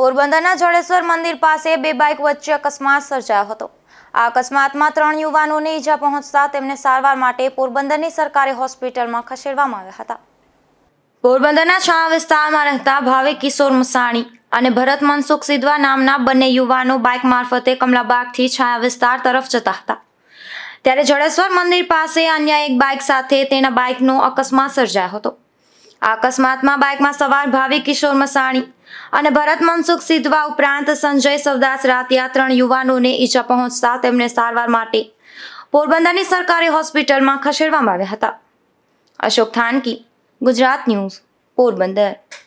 પોરબંદરના જડેશ્વર મંદિર પાસે બે બાઇક વચ્ચે અકસ્માત સર્જાયો હતો આ અકસ્માતમાં ત્રણ યુવાનોને ઈજા પહોંચતા તેમને સારવાર માટે પોરબંદરની સરકારી હોસ્પિટલમાં ખસેડવામાં આવ્યા હતા પોરબંદરના છાણા વિસ્તારમાં રહેતા ભાવે કિશોર મસાણી અને ભરત મનસુખ સિદ્વા નામના બંને યુવાનો બાઇક મારફતે કમલાબાગથી છાયા વિસ્તાર તરફ જતા હતા ત્યારે જડેશ્વર મંદિર પાસે અન્ય એક બાઇક સાથે તેના બાઇકનો અકસ્માત સર્જાયો હતો આ અકસ્માતમાં બાઇકમાં સવાર ભાવિક કિશોર મસાણી અને ભરત મનસુખ સિદ્ધવા ઉપરાંત સંજય સવદાસ રાતિયા ત્રણ યુવાનોને ઈજા પહોંચતા તેમને સારવાર માટે પોરબંદરની સરકારી હોસ્પિટલમાં ખસેડવામાં આવ્યા હતા અશોક થાનકી ગુજરાત ન્યૂઝ પોરબંદર